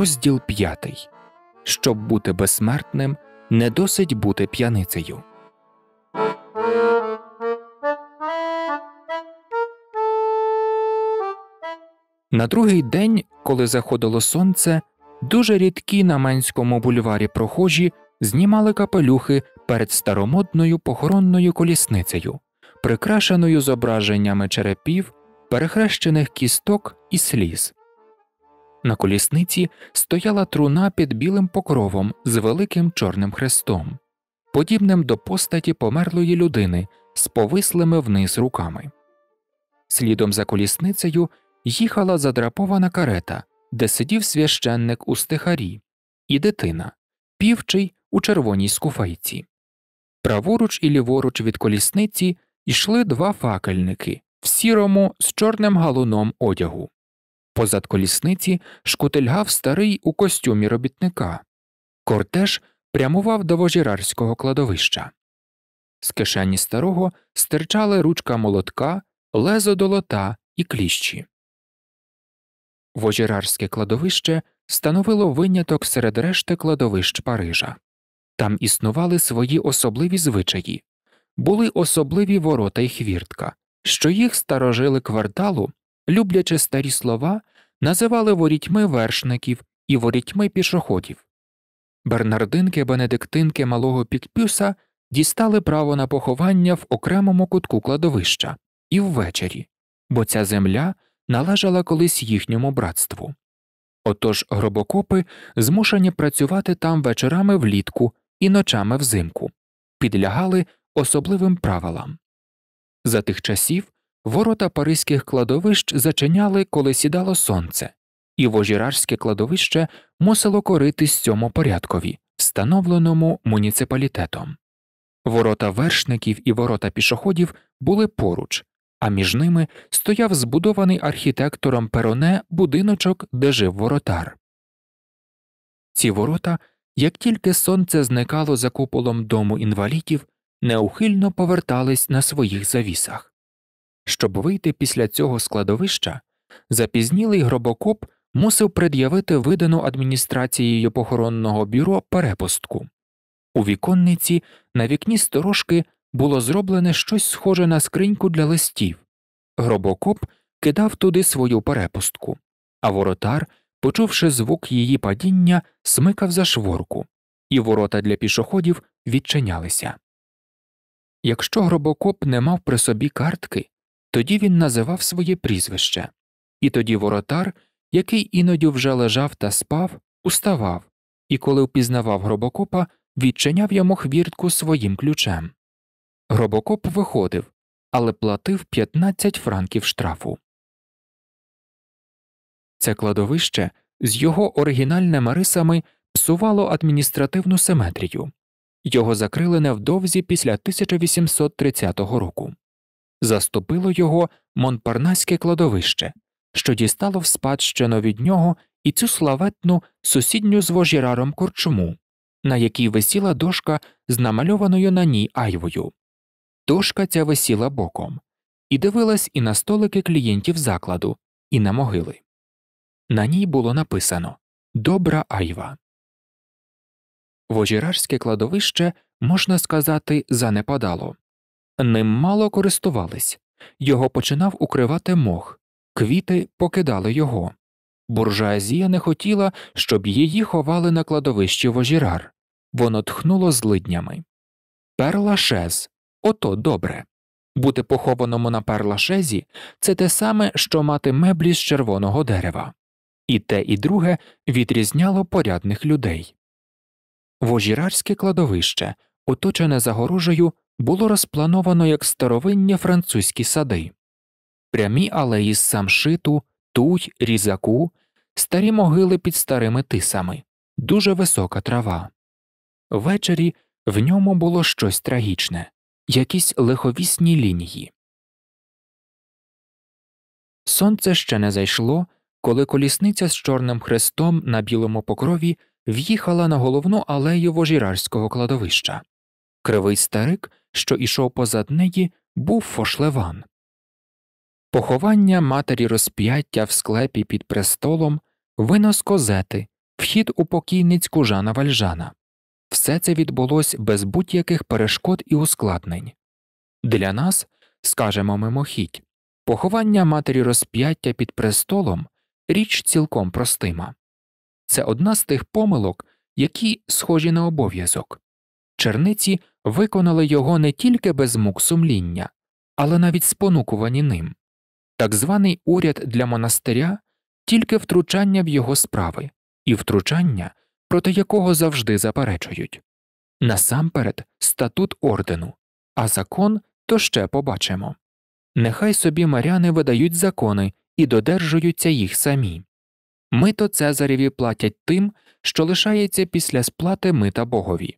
Розділ п'ятий: Щоб бути безсмертним, не досить бути п'яницею. На другий день, коли заходило сонце, дуже рідкі на Манському бульварі прохожі знімали капелюхи перед старомодною похоронною колісницею, прикрашеною зображеннями черепів, перехрещених кісток і сліз. На колісниці стояла труна під білим покровом з великим чорним хрестом, подібним до постаті померлої людини з повислими вниз руками. Слідом за колісницею їхала задрапована карета, де сидів священник у стихарі, і дитина, півчий у червоній скуфайці. Праворуч і ліворуч від колісниці йшли два факельники в сірому з чорним галуном одягу. Позад колісниці шкутильгав старий у костюмі робітника. Кортеж прямував до вожірарського кладовища. З кишені старого стирчали ручка молотка, лезо долота і кліщі. Вожірарське кладовище становило виняток серед решти кладовищ Парижа. Там існували свої особливі звичаї, були особливі ворота й хвіртка, що їх старожили кварталу. Люблячи старі слова, називали ворітьми вершників і ворітьми пішоходів. Бернардинки бенедиктинки малого Пікпюса дістали право на поховання в окремому кутку кладовища і ввечері, бо ця земля належала колись їхньому братству. Отож гробокопи змушені працювати там вечорами влітку і ночами взимку, підлягали особливим правилам. За тих часів Ворота паризьких кладовищ зачиняли, коли сідало сонце, і вожірарське кладовище мусило коритись цьому порядкові, встановленому муніципалітетом. Ворота вершників і ворота пішоходів були поруч, а між ними стояв збудований архітектором Пероне будиночок, де жив воротар. Ці ворота, як тільки сонце зникало за куполом дому інвалідів, неухильно повертались на своїх завісах. Щоб вийти після цього складовища, запізнілий гробокоп мусив пред'явити видану адміністрацією похоронного бюро перепустку. У віконниці на вікні сторожки було зроблене щось схоже на скриньку для листів. Гробокоп кидав туди свою перепустку, а воротар, почувши звук її падіння, смикав за шворку, і ворота для пішоходів відчинялися. Якщо гробокоп не мав при собі картки, тоді він називав своє прізвище, і тоді воротар, який іноді вже лежав та спав, уставав, і коли впізнавав гробокопа, відчиняв йому хвіртку своїм ключем. Гробокоп виходив, але платив 15 франків штрафу. Це кладовище з його оригінальними рисами псувало адміністративну симетрію його закрили невдовзі після 1830 року заступило його монпарнаське кладовище, що дістало в спадщину від нього і цю славетну сусідню з вожіраром корчму, на якій висіла дошка з намальованою на ній айвою. Дошка ця висіла боком, і дивилась і на столики клієнтів закладу, і на могили. На ній було написано Добра айва. Вожірарське кладовище можна сказати занепадало. Ним мало користувались, його починав укривати мох, квіти покидали його. Буржуазія не хотіла, щоб її ховали на кладовищі вожірар, воно тхнуло злиднями. Перлашез ото добре. Бути похованому на перлашезі це те саме, що мати меблі з червоного дерева, і те, і друге відрізняло порядних людей. Вожірарське кладовище, оточене загорожею, було розплановано як старовинні французькі сади, прямі алеї з самшиту, туй, різаку, старі могили під старими тисами, дуже висока трава. Ввечері в ньому було щось трагічне, якісь лиховісні лінії. Сонце ще не зайшло, коли колісниця з чорним хрестом на білому покрові в'їхала на головну алею вожірарського кладовища. Кривий старик що ішов позад неї, був Фошлеван. Поховання матері розп'яття в склепі під престолом, винос козети, вхід у покійницьку Жана Вальжана. Все це відбулось без будь-яких перешкод і ускладнень. Для нас, скажемо мимохідь, поховання матері розп'яття під престолом річ цілком простима. Це одна з тих помилок, які схожі на обов'язок черниці виконали його не тільки без мук сумління, але навіть спонукувані ним. Так званий уряд для монастиря тільки втручання в його справи, і втручання, проти якого завжди заперечують. Насамперед, статут ордену, а закон то ще побачимо. Нехай собі маряни видають закони і додержуються їх самі. Мито Цезареві платять тим, що лишається після сплати мита богові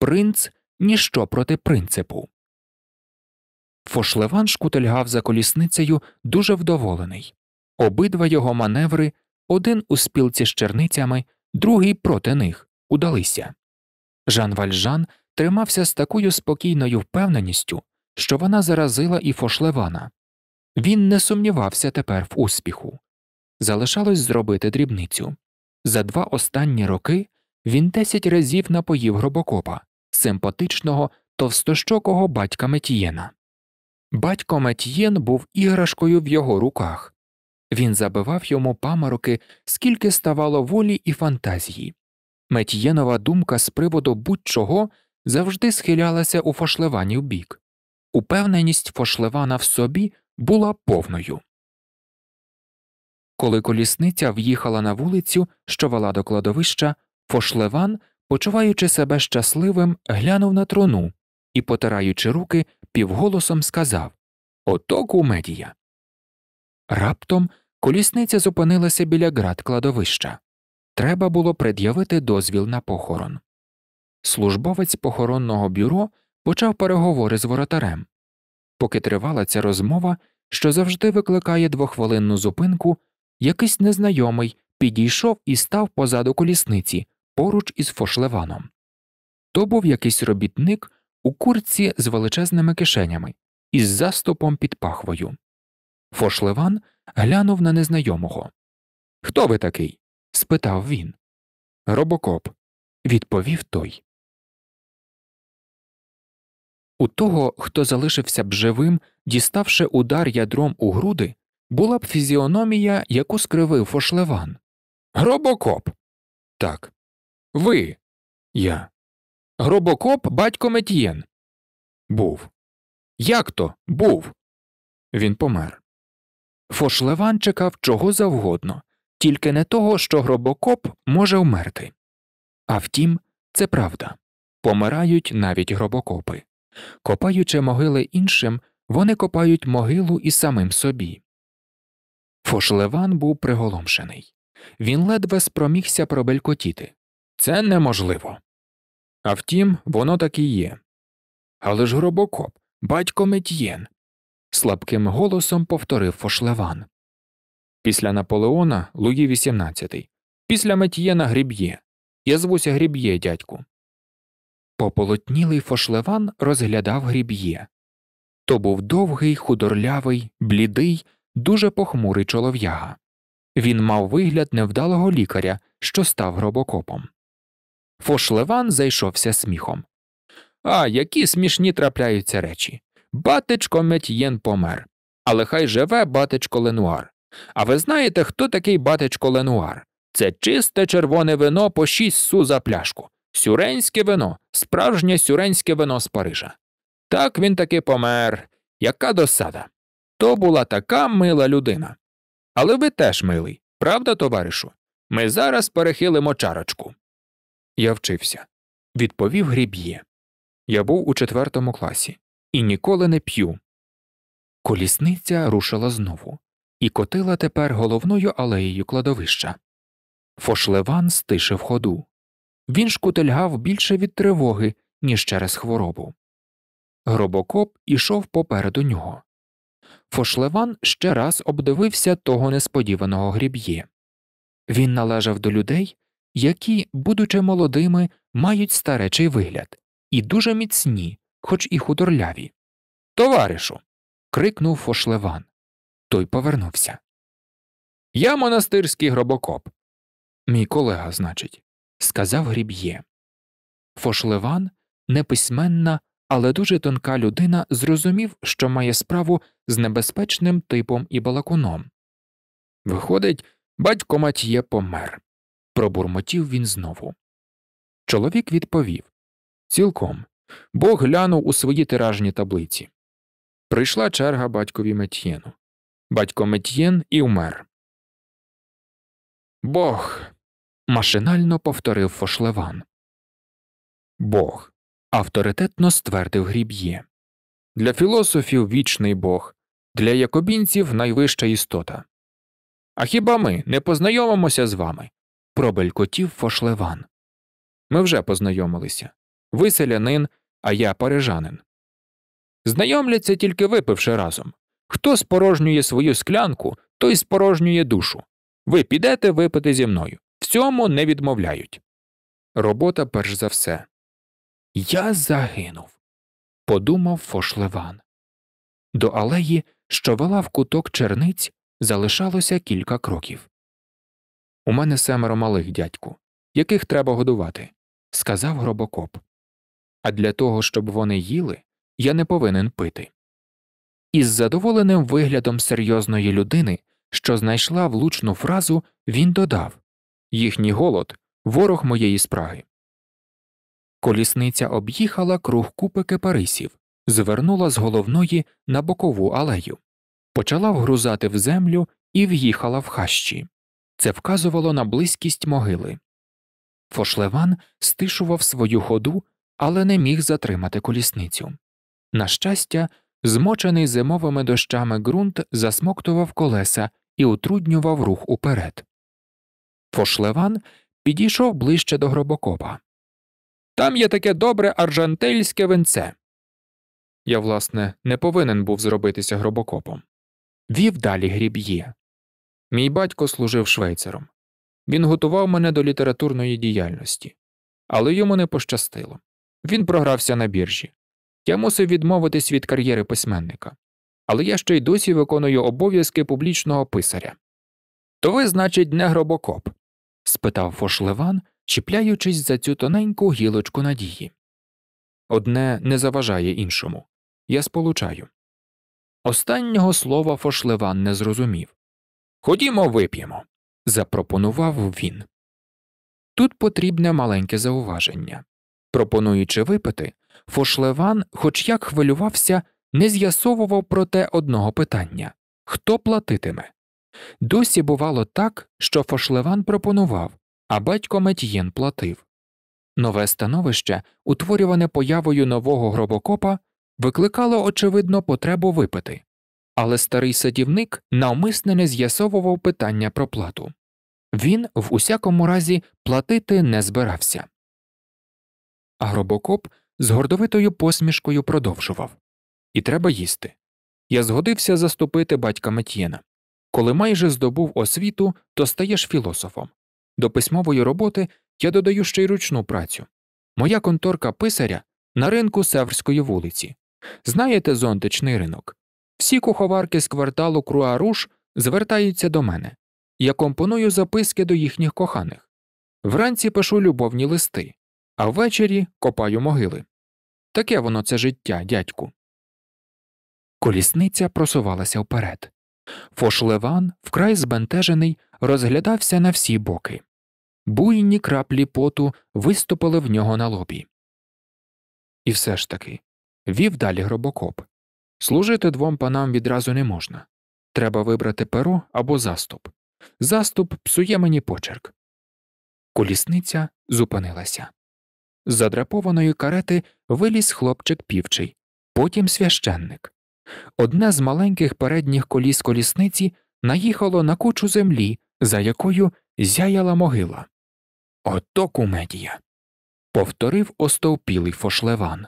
принц ніщо проти принципу. Фошлеван шкутельгав за колісницею дуже вдоволений обидва його маневри один у спілці з черницями, другий проти них удалися. Жан Вальжан тримався з такою спокійною впевненістю, що вона заразила і фошлевана. Він не сумнівався тепер в успіху. Залишалось зробити дрібницю. За два останні роки він десять разів напоїв гробокопа, симпатичного, товстощокого батька Метієна. Батько Метієн був іграшкою в його руках. Він забивав йому памороки, скільки ставало волі і фантазії. Метієнова думка з приводу будь чого завжди схилялася у фошливанів бік. Упевненість фошливана в собі була повною. Коли колісниця в'їхала на вулицю, що вела до кладовища, Фошлеван почуваючи себе щасливим, глянув на трону і, потираючи руки, півголосом сказав Ото кумедія. Раптом колісниця зупинилася біля град кладовища. Треба було пред'явити дозвіл на похорон. Службовець похоронного бюро почав переговори з воротарем. Поки тривала ця розмова, що завжди викликає двохвилинну зупинку, якийсь незнайомий підійшов і став позаду колісниці, поруч із фошлеваном. То був якийсь робітник у курці з величезними кишенями із заступом під пахвою. Фошлеван глянув на незнайомого. Хто ви такий? спитав він. Робокоп. Відповів той. У того, хто залишився б живим, діставши удар ядром у груди, була б фізіономія, яку скривив фошлеван. Робокоп. Так. Ви. Я. Гробокоп батько Метьєн. Був. Як то був? Він помер. Фошлеван чекав чого завгодно, тільки не того, що гробокоп може вмерти. А втім, це правда помирають навіть гробокопи. Копаючи могили іншим, вони копають могилу і самим собі. Фошлеван був приголомшений. Він ледве спромігся пробелькотіти. Це неможливо. А втім, воно так і є. Але ж гробокоп, батько Метьєн, слабким голосом повторив Фошлеван. Після Наполеона Луї XVIII. Після Метьєна Гріб'є. Я звуся Гріб'є, дядьку. Пополотнілий Фошлеван розглядав Гріб'є. То був довгий, худорлявий, блідий, дуже похмурий чолов'яга. Він мав вигляд невдалого лікаря, що став гробокопом. Фошлеван зайшовся сміхом. А які смішні трапляються речі. Батечко Метьєн помер. Але хай живе батечко Ленуар. А ви знаєте, хто такий батечко Ленуар? Це чисте червоне вино по шість су за пляшку, сюренське вино, справжнє сюренське вино з Парижа. Так він таки помер. Яка досада? То була така мила людина. Але ви теж милий, правда, товаришу? Ми зараз перехилимо чарочку. Я вчився, відповів гріб'є. Я був у четвертому класі і ніколи не п'ю. Колісниця рушила знову і котила тепер головною алеєю кладовища. Фошлеван стишив ходу. Він шкутельгав більше від тривоги, ніж через хворобу. Гробокоп ішов попереду нього. Фошлеван ще раз обдивився того несподіваного гріб'є. Він належав до людей, які, будучи молодими, мають старечий вигляд і дуже міцні, хоч і худорляві. Товаришу. крикнув Фошлеван. Той повернувся. Я монастирський гробокоп. Мій колега, значить, сказав гріб'є. Фошлеван, неписьменна, але дуже тонка людина, зрозумів, що має справу з небезпечним типом і балакуном. Виходить, батько Матьє помер пробурмотів він знову. Чоловік відповів Цілком. Бог глянув у свої тиражні таблиці. Прийшла черга батькові Метьєну. Батько Метьєн і вмер. Бог. машинально повторив Фошлеван. Бог. авторитетно ствердив гріб'є. Для філософів вічний Бог, для якобінців найвища істота. А хіба ми не познайомимося з вами? пробелькотів фошлеван. Ми вже познайомилися ви селянин, а я парижанин. Знайомляться тільки випивши разом. Хто спорожнює свою склянку, той спорожнює душу. Ви підете випити зі мною. Всьому не відмовляють. Робота перш за все. Я загинув. подумав Фошлеван. До алеї, що вела в куток черниць, залишалося кілька кроків. У мене семеро малих дядьку, яких треба годувати, сказав гробокоп. А для того, щоб вони їли, я не повинен пити. Із задоволеним виглядом серйозної людини, що знайшла влучну фразу, він додав їхній голод ворог моєї спраги. Колісниця об'їхала круг купи кипарисів, звернула з головної на бокову алею, почала вгрузати в землю і в'їхала в хащі. Це вказувало на близькість могили. Фошлеван стишував свою ходу, але не міг затримати колісницю. На щастя, змочений зимовими дощами ґрунт засмоктував колеса і утруднював рух уперед. Фошлеван підійшов ближче до гробокопа. Там є таке добре аржантельське венце. Я, власне, не повинен був зробитися гробокопом. Вів далі гріб'є. Мій батько служив швейцером. Він готував мене до літературної діяльності, але йому не пощастило. Він програвся на біржі. Я мусив відмовитись від кар'єри письменника, але я ще й досі виконую обов'язки публічного писаря. То ви, значить, не гробокоп? спитав фошлеван, чіпляючись за цю тоненьку гілочку надії. Одне не заважає іншому. Я сполучаю. Останнього слова фошлеван не зрозумів. Ходімо, вип'ємо, запропонував він. Тут потрібне маленьке зауваження. Пропонуючи випити, Фошлеван, хоч як хвилювався, не з'ясовував проте одного питання хто платитиме. Досі бувало так, що Фошлеван пропонував, а батько Метьєн платив. Нове становище, утворюване появою нового гробокопа, викликало очевидно потребу випити, але старий садівник навмисне не з'ясовував питання про плату. Він в усякому разі платити не збирався. А гробокоп з гордовитою посмішкою продовжував І треба їсти. Я згодився заступити батька Метєна. Коли майже здобув освіту, то стаєш філософом. До письмової роботи я додаю ще й ручну працю. Моя конторка писаря на ринку Северської вулиці. Знаєте зонтичний ринок? Всі куховарки з кварталу Круаруш звертаються до мене. Я компоную записки до їхніх коханих. Вранці пишу любовні листи, а ввечері копаю могили. Таке воно це життя, дядьку. Колісниця просувалася вперед. Фошлеван, вкрай збентежений, розглядався на всі боки. Буйні краплі поту виступили в нього на лобі. І все ж таки вів далі гробокоп. Служити двом панам відразу не можна. Треба вибрати перо або заступ. Заступ псує мені почерк. Колісниця зупинилася. З задрапованої карети виліз хлопчик півчий, потім священник. Одне з маленьких передніх коліс колісниці наїхало на кучу землі, за якою зяяла могила. Ото кумедія. повторив остовпілий фошлеван.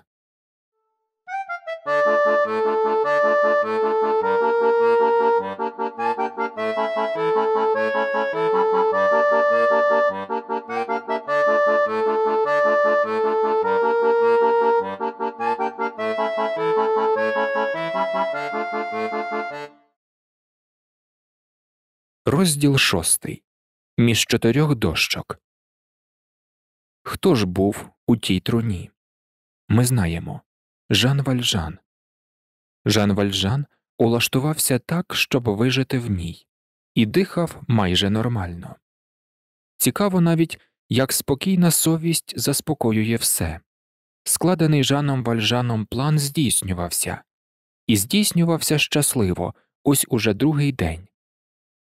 Розділ шостий між чотирьох дощок. Хто ж був у тій труні? Ми знаємо. Жан Вальжан. Жан Вальжан улаштувався так, щоб вижити в ній, і дихав майже нормально. Цікаво навіть, як спокійна совість заспокоює все. Складений Жаном Вальжаном план здійснювався, і здійснювався щасливо ось уже другий день.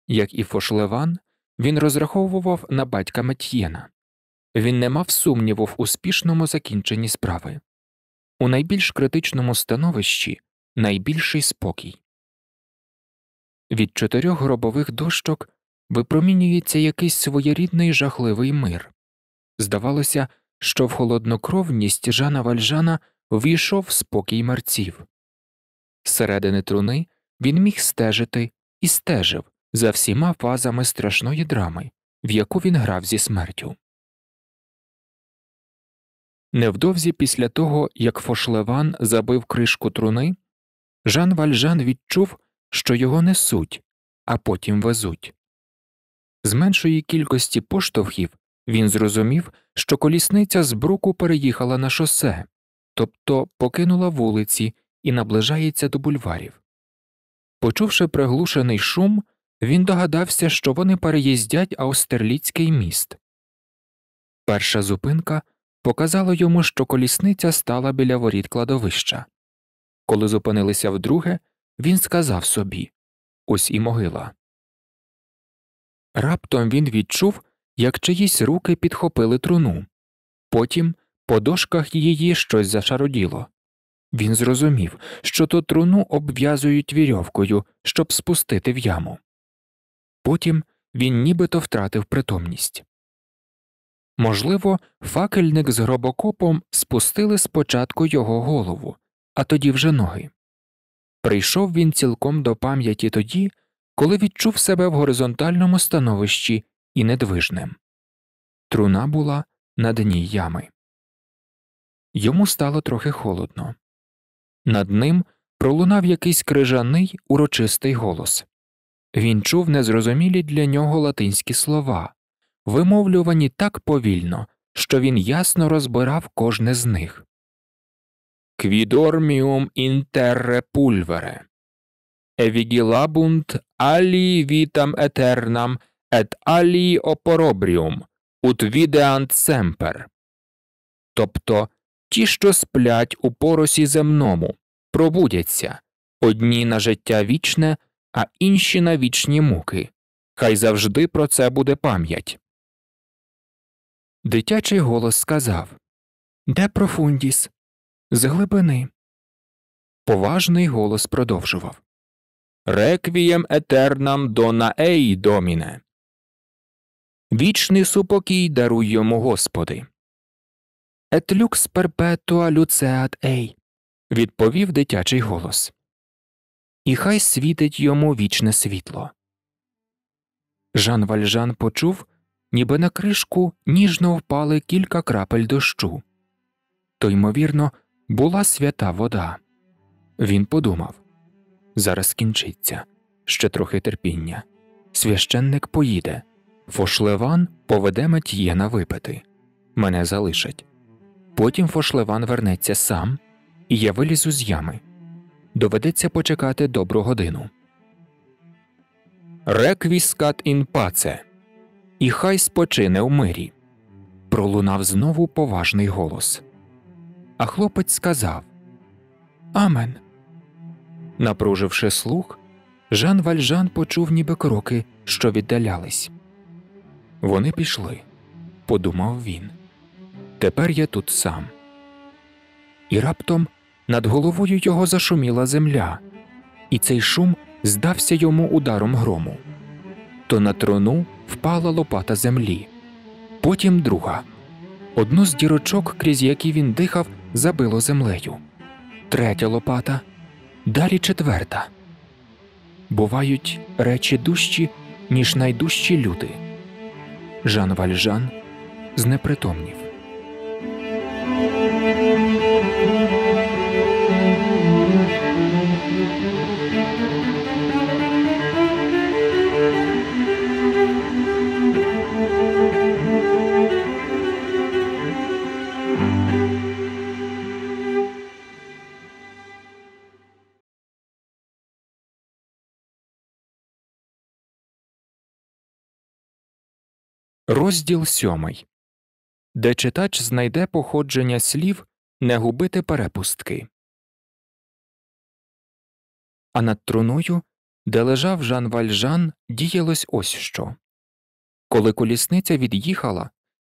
Як і Фошлеван, він розраховував на батька Метьєна. Він не мав сумніву в успішному закінченні справи. У найбільш критичному становищі найбільший спокій. Від чотирьох гробових дощок випромінюється якийсь своєрідний жахливий мир. Здавалося, що в холоднокровність Жана Вальжана ввійшов спокій мерців. Середини труни він міг стежити і стежив за всіма фазами страшної драми, в яку він грав зі смертю. Невдовзі після того, як Фошлеван забив кришку труни, Жан Вальжан відчув, що його несуть, а потім везуть. З меншої кількості поштовхів він зрозумів, що колісниця з бруку переїхала на шосе, тобто покинула вулиці і наближається до бульварів. Почувши приглушений шум, він догадався, що вони переїздять Аустерліцький міст. Перша зупинка показало йому, що колісниця стала біля воріт кладовища. Коли зупинилися вдруге, він сказав собі Ось і могила. Раптом він відчув, як чиїсь руки підхопили труну. Потім по дошках її щось зашароділо. Він зрозумів, що то труну обв'язують вірьовкою, щоб спустити в яму. Потім він нібито втратив притомність. Можливо, факельник з гробокопом спустили спочатку його голову, а тоді вже ноги. Прийшов він цілком до пам'яті тоді, коли відчув себе в горизонтальному становищі і недвижним. Труна була на дні ями. Йому стало трохи холодно. Над ним пролунав якийсь крижаний урочистий голос. Він чув незрозумілі для нього латинські слова, вимовлювані так повільно, що він ясно розбирав кожне з них. Квідорміум інтерре пульвере Евігілабунт алії вітам етернам ет алії опоробріум ут відеант семпер. Тобто ті, що сплять у поросі земному, пробудяться одні на життя вічне, а інші на вічні муки. Хай завжди про це буде пам'ять. Дитячий голос сказав Де профундіс? З глибини. Поважний голос продовжував Реквієм етернам дона ей, доміне. Вічний супокій даруй йому Господи. Етлюкс перпетуа люцеат ей. відповів дитячий голос. І хай світить йому вічне світло. Жан Вальжан почув ніби на кришку ніжно впали кілька крапель дощу. То, ймовірно, була свята вода. Він подумав зараз кінчиться ще трохи терпіння. Священник поїде, Фошлеван поведе Матьєна випити, мене залишать. Потім Фошлеван вернеться сам, і я вилізу з ями. Доведеться почекати добру годину. Реквіскат ін паце і хай спочине в мирі. Пролунав знову поважний голос. А хлопець сказав Амен. Напруживши слух, Жан Вальжан почув ніби кроки, що віддалялись. Вони пішли, подумав він. Тепер я тут сам. І раптом над головою його зашуміла земля, і цей шум здався йому ударом грому. То на трону впала лопата землі, потім друга. Одну з дірочок, крізь які він дихав, забило землею, третя лопата, далі четверта. Бувають речі дужчі, ніж найдужчі люди. Жан Вальжан знепритомнів. Розділ сьомий де читач знайде походження слів не губити перепустки. А над труною, де лежав Жан Вальжан, діялось ось що. Коли колісниця від'їхала,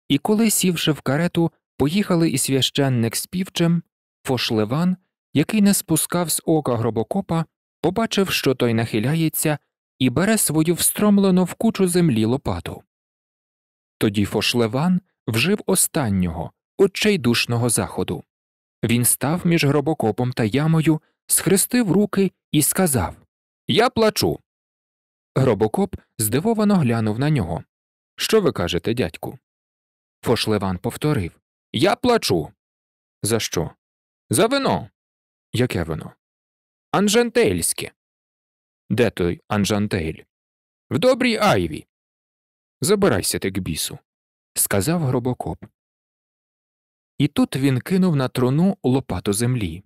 і коли, сівши в карету, поїхали і священник з півчем, Фошлеван, який не спускав з ока гробокопа, побачив, що той нахиляється, і бере свою встромлену в кучу землі лопату. Тоді Фошлеван вжив останнього, отчайдушного заходу. Він став між гробокопом та ямою, схрестив руки і сказав Я плачу. Гробокоп здивовано глянув на нього. Що ви кажете, дядьку? Фошлеван повторив Я плачу. За що? За вино. Яке вино? Анжантейльське. Де той Анжантейль? В добрій айві. Забирайся ти к бісу, сказав гробокоп. І тут він кинув на труну лопату землі.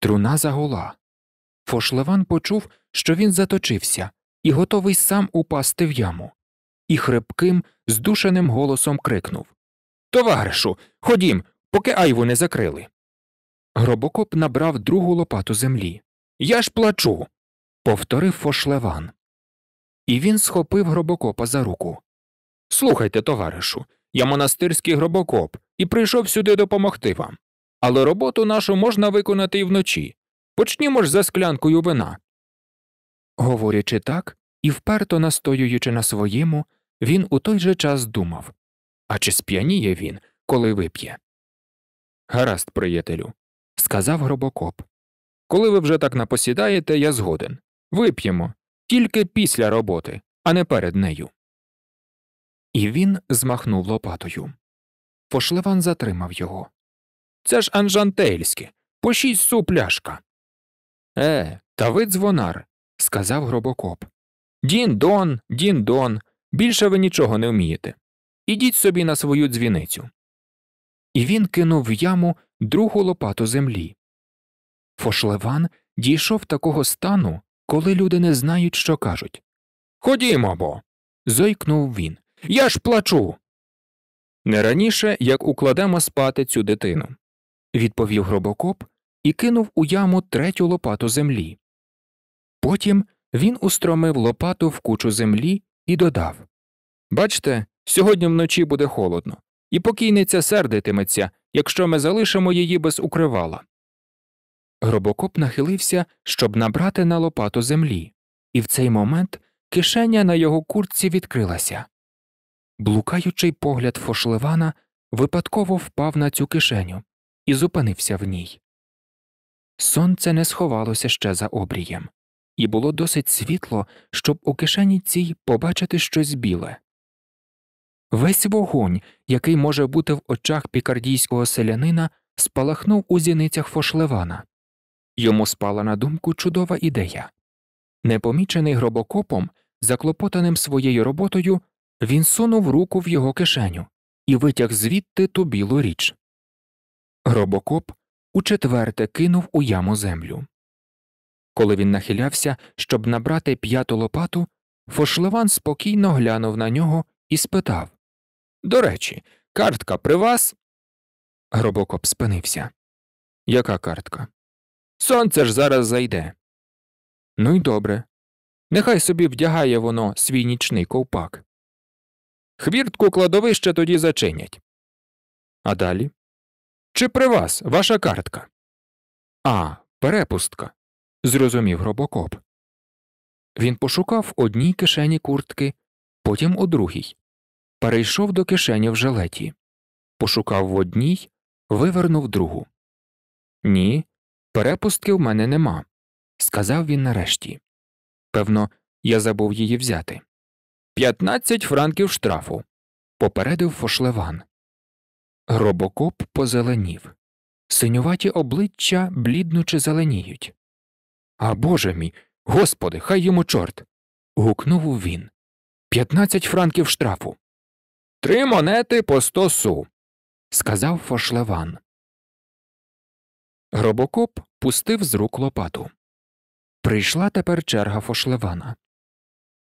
Труна загула. Фошлеван почув, що він заточився і готовий сам упасти в яму. І хрипким, здушеним голосом крикнув Товаришу, ходім, поки айву не закрили. Гробокоп набрав другу лопату землі. Я ж плачу. повторив Фошлеван. І він схопив гробокопа за руку. Слухайте, товаришу, я монастирський гробокоп і прийшов сюди допомогти вам. Але роботу нашу можна виконати і вночі. Почнімо ж за склянкою вина. Говорячи так і вперто настоюючи на своєму, він у той же час думав А чи сп'яніє він, коли вип'є? Гаразд, приятелю, сказав гробокоп. Коли ви вже так напосідаєте, я згоден. Вип'ємо тільки після роботи, а не перед нею і він змахнув лопатою. Пошлеван затримав його. Це ж Анжантельське, пошість шість су пляшка. Е, та ви дзвонар, сказав гробокоп. Дін дон, дін дон, більше ви нічого не вмієте. Ідіть собі на свою дзвіницю. І він кинув в яму другу лопату землі. Фошлеван дійшов такого стану, коли люди не знають, що кажуть. Ходімо бо. зойкнув він. Я ж плачу. Не раніше як укладемо спати цю дитину, відповів гробокоп і кинув у яму третю лопату землі. Потім він устромив лопату в кучу землі і додав Бачте, сьогодні вночі буде холодно, і покійниця сердитиметься, якщо ми залишимо її без укривала. Гробокоп нахилився, щоб набрати на лопату землі, і в цей момент кишеня на його куртці відкрилася. Блукаючий погляд Фошлевана випадково впав на цю кишеню і зупинився в ній. Сонце не сховалося ще за обрієм, і було досить світло, щоб у кишені цій побачити щось біле. Весь вогонь, який може бути в очах пікардійського селянина, спалахнув у зіницях Фошлевана. Йому спала на думку чудова ідея. Непомічений гробокопом, заклопотаним своєю роботою, він сунув руку в його кишеню і витяг звідти ту білу річ. Робокоп учетверте кинув у яму землю. Коли він нахилявся, щоб набрати п'яту лопату, Фошливан спокійно глянув на нього і спитав До речі, картка при вас. Гробокоп спинився. Яка картка? Сонце ж зараз зайде. Ну й добре. Нехай собі вдягає воно свій нічний ковпак. Хвіртку кладовище тоді зачинять. А далі? Чи при вас ваша картка? А, перепустка. Зрозумів робокоп. Він пошукав одній кишені куртки, потім у другій. Перейшов до кишені в жилеті. Пошукав в одній, вивернув другу. Ні, перепустки в мене нема, сказав він нарешті. Певно, я забув її взяти. П'ятнадцять франків штрафу, попередив Фошлеван. Гробокоп позеленів. Синюваті обличчя бліднуче зеленіють. А боже мій, господи, хай йому чорт. гукнув він. П'ятнадцять франків штрафу. Три монети по сто су. сказав Фошлеван. Гробокоп пустив з рук лопату. Прийшла тепер черга Фошлевана.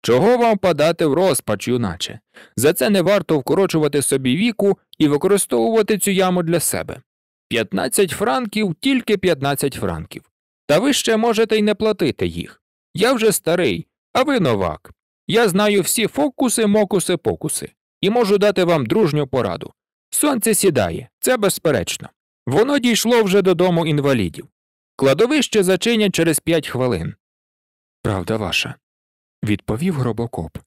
Чого вам падати в розпач, юначе? За це не варто вкорочувати собі віку і використовувати цю яму для себе. 15 франків тільки 15 франків. Та ви ще можете й не платити їх. Я вже старий, а ви новак. Я знаю всі фокуси, мокуси, покуси, і можу дати вам дружню пораду. Сонце сідає, це безперечно. Воно дійшло вже додому інвалідів. Кладовище зачинять через 5 хвилин. Правда ваша, відповів гробокоп.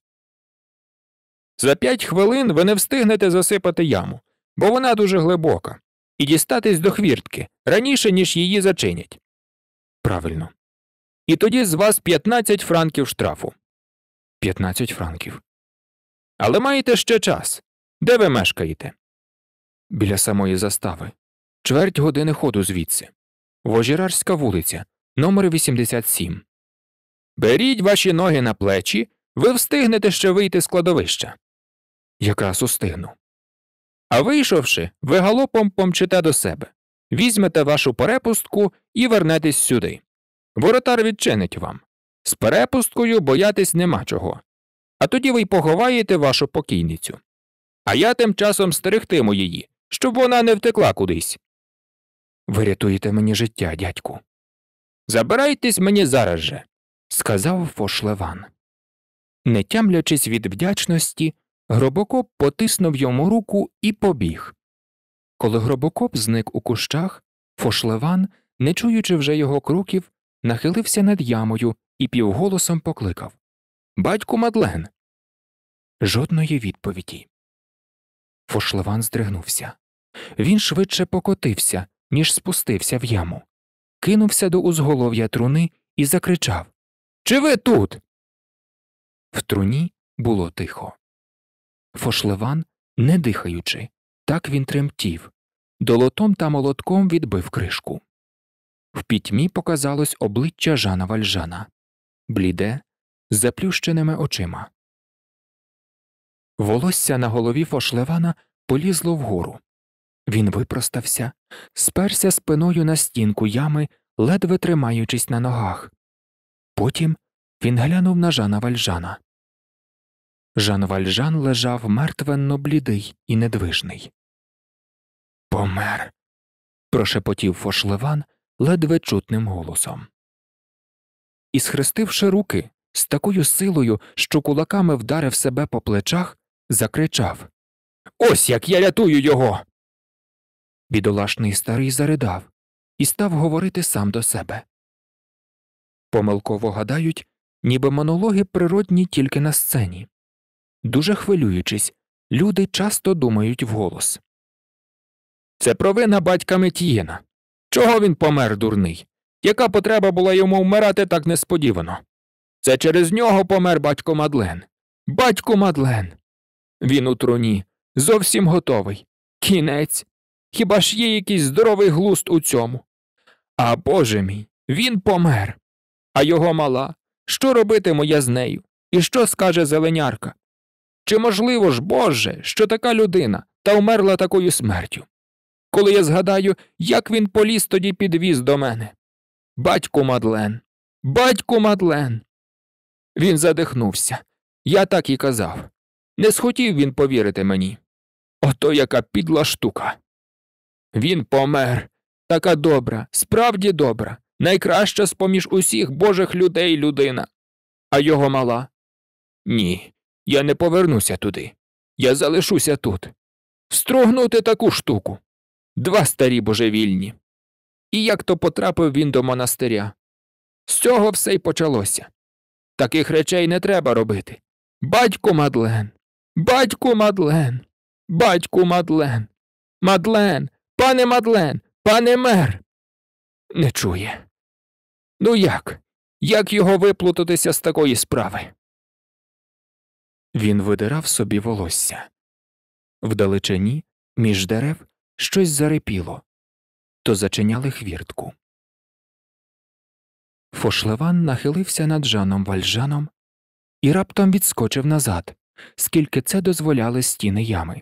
За п'ять хвилин ви не встигнете засипати яму, бо вона дуже глибока, і дістатись до хвіртки раніше, ніж її зачинять. Правильно. І тоді з вас 15 франків штрафу. 15 франків. Але маєте ще час. Де ви мешкаєте? Біля самої застави. Чверть години ходу звідси. Вожірарська вулиця, номер 87. Беріть ваші ноги на плечі, ви встигнете ще вийти з кладовища. Якраз устигну. А вийшовши, ви галопом помчите до себе, візьмете вашу перепустку і вернетесь сюди. Воротар відчинить вам. З перепусткою боятись нема чого. А тоді ви й поховаєте вашу покійницю. А я тим часом стерегтиму її, щоб вона не втекла кудись. Ви рятуєте мені життя, дядьку. Забирайтесь мені зараз же сказав Фошлеван. Не тямлячись від вдячності, Гробокоп потиснув йому руку і побіг. Коли гробокоп зник у кущах, Фошлеван, не чуючи вже його кроків, нахилився над ямою і півголосом покликав Батьку Мадлен. Жодної відповіді. Фошлеван здригнувся. Він швидше покотився, ніж спустився в яму, кинувся до узголов'я труни і закричав чи ви тут? В труні було тихо. Фошлеван, не дихаючи, так він тремтів, долотом та молотком відбив кришку. В пітьмі показалось обличчя Жана Вальжана бліде, з заплющеними очима. Волосся на голові фошлевана полізло вгору. Він випростався, сперся спиною на стінку ями, ледве тримаючись на ногах. Потім він глянув на Жана Вальжана. Жан Вальжан лежав мертвенно блідий і недвижний. Помер. прошепотів Фошлеван ледве чутним голосом. І, схрестивши руки, з такою силою, що кулаками вдарив себе по плечах, закричав Ось як я рятую його. Бідолашний старий заридав і став говорити сам до себе помилково гадають, ніби монологи природні тільки на сцені. Дуже хвилюючись, люди часто думають вголос. Це провина батька Метієна. Чого він помер, дурний? Яка потреба була йому вмирати так несподівано? Це через нього помер батько Мадлен. Батько Мадлен. Він у труні. Зовсім готовий. Кінець. Хіба ж є якийсь здоровий глуст у цьому? А Боже мій, він помер а його мала. Що робитиму я з нею? І що скаже зеленярка? Чи можливо ж, Боже, що така людина та вмерла такою смертю? Коли я згадаю, як він поліз тоді підвіз до мене. Батьку Мадлен, батьку Мадлен. Він задихнувся. Я так і казав. Не схотів він повірити мені. Ото яка підла штука. Він помер. Така добра, справді добра, найкраща з поміж усіх божих людей людина. А його мала. Ні, я не повернуся туди. Я залишуся тут. Стругнути таку штуку. Два старі божевільні. І як то потрапив він до монастиря. З цього все й почалося. Таких речей не треба робити. Батьку Мадлен, батьку Мадлен, батьку Мадлен, Мадлен, пане Мадлен, пане мер. Не чує. Ну як? Як його виплутатися з такої справи? Він видирав собі волосся. Вдалечині, між дерев, щось зарепіло, то зачиняли хвіртку. Фошлеван нахилився над Жаном Вальжаном і раптом відскочив назад, скільки це дозволяли стіни ями.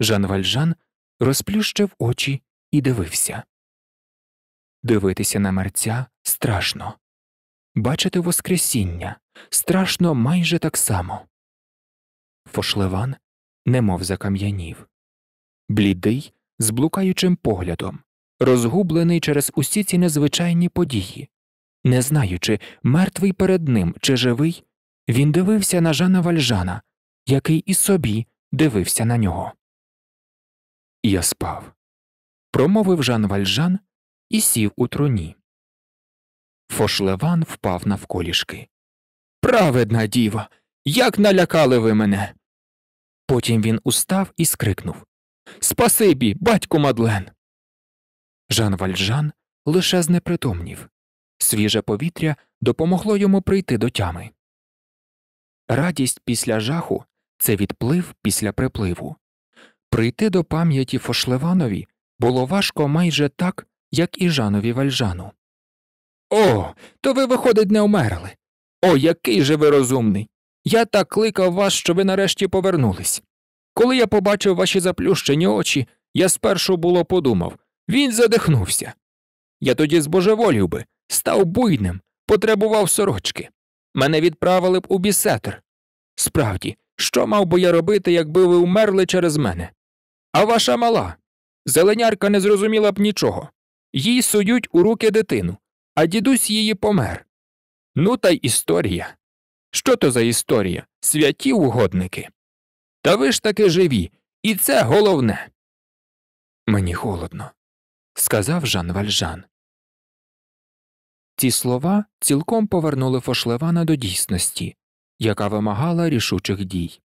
Жан Вальжан розплющив очі і дивився. Дивитися на мерця страшно. Бачити Воскресіння страшно майже так само. Фошлеван немов закам'янів, блідий, з блукаючим поглядом, розгублений через усі ці незвичайні події. Не знаючи, мертвий перед ним чи живий, він дивився на Жана Вальжана, який і собі дивився на нього. Я спав. Промовив Жан Вальжан, і сів у троні. Фошлеван впав навколішки. Праведна діва! Як налякали ви мене. Потім він устав і скрикнув Спасибі, батьку Мадлен. Жан Вальжан лише знепритомнів. Свіже повітря допомогло йому прийти до тями. Радість після жаху це відплив після припливу. Прийти до пам'яті Фошлеванові було важко майже так, як і Жанові Вальжану. О, то ви, виходить, не умерли. О, який же ви розумний. Я так кликав вас, що ви нарешті повернулись. Коли я побачив ваші заплющені очі, я спершу було подумав він задихнувся. Я тоді збожеволів би, став буйним, потребував сорочки. Мене відправили б у бісетр. Справді, що мав би я робити, якби ви вмерли через мене? А ваша мала. Зеленярка не зрозуміла б нічого їй сують у руки дитину, а дідусь її помер. Ну та й історія. Що то за історія? Святі угодники. Та ви ж таки живі, і це головне. Мені холодно, сказав Жан Вальжан. Ці слова цілком повернули Фошлевана до дійсності, яка вимагала рішучих дій.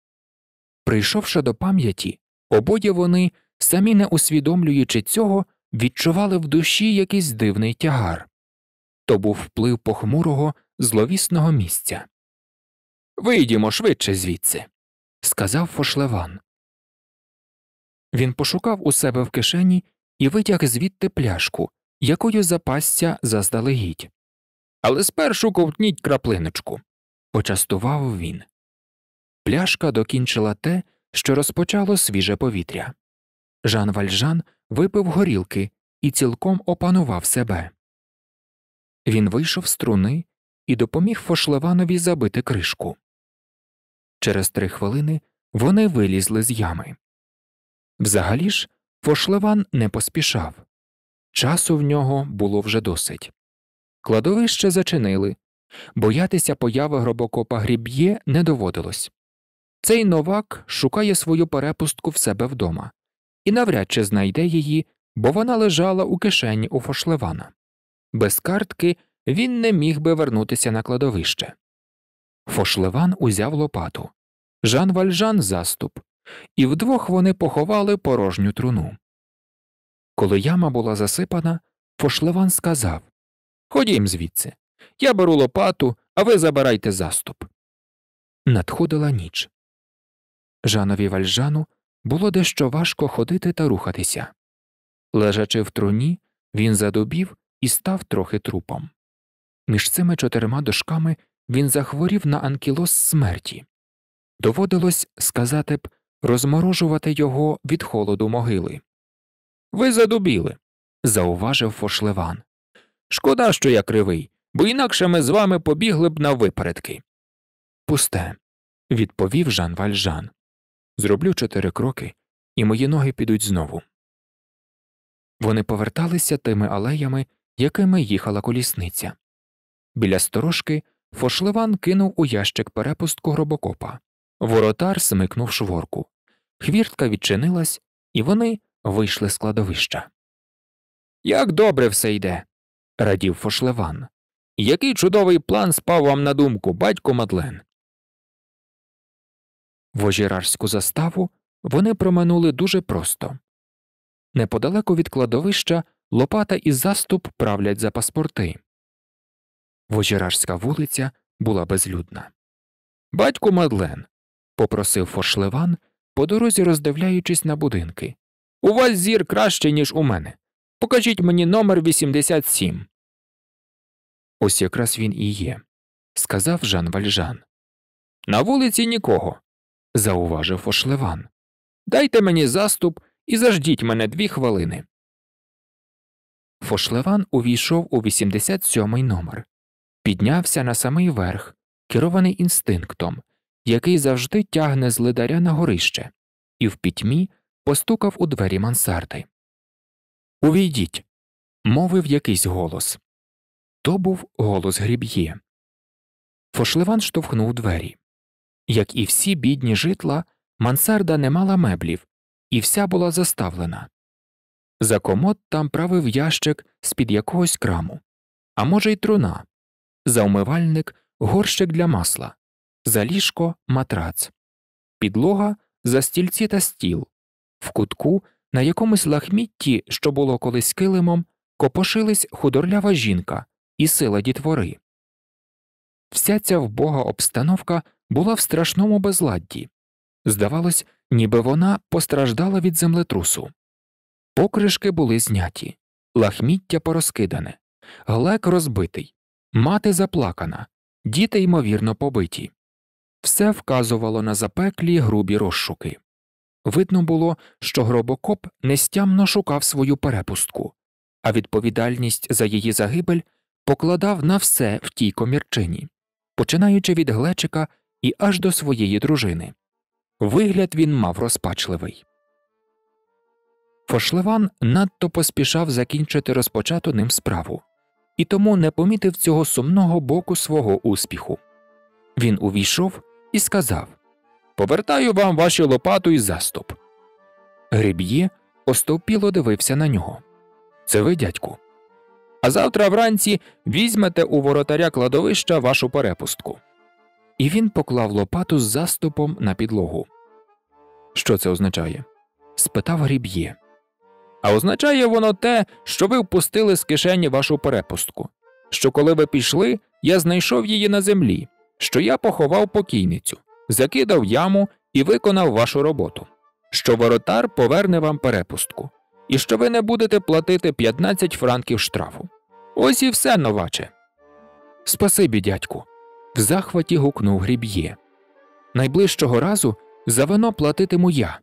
Прийшовши до пам'яті, обоє вони, самі не усвідомлюючи цього, відчували в душі якийсь дивний тягар то був вплив похмурого, зловісного місця. Вийдімо швидше звідси, сказав Фошлеван. Він пошукав у себе в кишені і витяг звідти пляшку, якою запасся заздалегідь. Але спершу ковтніть краплиночку, почастував він. Пляшка докінчила те, що розпочало свіже повітря. Жан Вальжан випив горілки і цілком опанував себе. Він вийшов з труни і допоміг Фошлеванові забити кришку. Через три хвилини вони вилізли з ями. Взагалі ж, Фошлеван не поспішав. Часу в нього було вже досить. Кладовище зачинили, боятися появи гробокопа гріб'є не доводилось. Цей новак шукає свою перепустку в себе вдома і навряд чи знайде її, бо вона лежала у кишені у фошлевана. Без картки він не міг би вернутися на кладовище. Фошлеван узяв лопату, Жан Вальжан заступ, і вдвох вони поховали порожню труну. Коли яма була засипана, фошлеван сказав Ходім звідси. Я беру лопату, а ви забирайте заступ. Надходила ніч. Жанові Вальжану було дещо важко ходити та рухатися. Лежачи в труні, він задубів і став трохи трупом. Між цими чотирма дошками він захворів на анкілоз смерті. Доводилось сказати б, розморожувати його від холоду могили. Ви задубіли, зауважив Фошлеван. Шкода, що я кривий, бо інакше ми з вами побігли б на випередки. Пусте, відповів Жан Вальжан. Зроблю чотири кроки, і мої ноги підуть знову. Вони поверталися тими алеями, якими їхала колісниця. Біля сторожки Фошливан кинув у ящик перепустку гробокопа. Воротар смикнув шворку. Хвіртка відчинилась, і вони вийшли з кладовища. Як добре все йде, радів Фошлеван. Який чудовий план спав вам на думку, батько Мадлен. Вожірарську заставу вони проминули дуже просто Неподалеку від кладовища Лопата і заступ правлять за паспорти. Вожірарська вулиця була безлюдна. Батько Мадлен. попросив Форшливан, по дорозі роздивляючись на будинки. У вас зір краще, ніж у мене. Покажіть мені номер 87». Ось якраз він і є, сказав Жан Вальжан. На вулиці нікого зауважив Ошливан. Дайте мені заступ і заждіть мене дві хвилини. Фошлеван увійшов у 87-й номер, піднявся на самий верх, керований інстинктом, який завжди тягне з лидаря на горище, і в пітьмі постукав у двері мансарди. Увійдіть. мовив якийсь голос. То був голос гріб'є. Фошлеван штовхнув двері. Як і всі бідні житла, мансарда не мала меблів, і вся була заставлена. За комод там правив ящик з під якогось краму, а може, й труна, за умивальник горщик для масла, за ліжко матрац, підлога за стільці та стіл, в кутку на якомусь лахмітті, що було колись килимом, копошились худорлява жінка і сила дітвори. Вся ця вбога обстановка була в страшному безладді. Здавалось, ніби вона постраждала від землетрусу. Покришки були зняті, лахміття порозкидане, глек розбитий, мати заплакана, діти ймовірно побиті. Все вказувало на запеклі грубі розшуки. Видно було, що гробокоп нестямно шукав свою перепустку, а відповідальність за її загибель покладав на все в тій комірчині починаючи від глечика і аж до своєї дружини. Вигляд він мав розпачливий. Фошлеван надто поспішав закінчити розпочату ним справу, і тому не помітив цього сумного боку свого успіху. Він увійшов і сказав Повертаю вам ваші лопату і заступ. Гриб'є остовпіло дивився на нього. Це ви, дядьку а завтра вранці візьмете у воротаря кладовища вашу перепустку. І він поклав лопату з заступом на підлогу. Що це означає? спитав гріб'є. А означає воно те, що ви впустили з кишені вашу перепустку, що коли ви пішли, я знайшов її на землі, що я поховав покійницю, закидав яму і виконав вашу роботу, що воротар поверне вам перепустку, і що ви не будете платити 15 франків штрафу. Ось і все, новаче. Спасибі, дядьку. В захваті гукнув гріб'є. Найближчого разу за вино платитиму я.